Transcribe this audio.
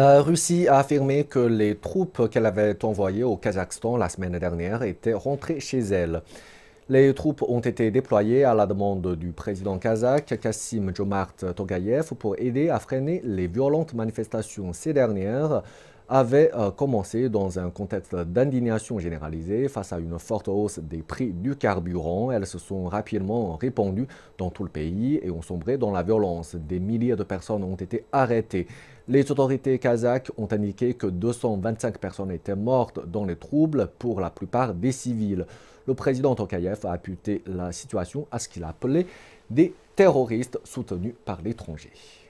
La Russie a affirmé que les troupes qu'elle avait envoyées au Kazakhstan la semaine dernière étaient rentrées chez elle. Les troupes ont été déployées à la demande du président kazakh Kassim Jomart Togayev pour aider à freiner les violentes manifestations ces dernières avaient euh, commencé dans un contexte d'indignation généralisée face à une forte hausse des prix du carburant. Elles se sont rapidement répandues dans tout le pays et ont sombré dans la violence. Des milliers de personnes ont été arrêtées. Les autorités kazakhs ont indiqué que 225 personnes étaient mortes dans les troubles, pour la plupart des civils. Le président Tokayev a imputé la situation à ce qu'il appelait des terroristes soutenus par l'étranger.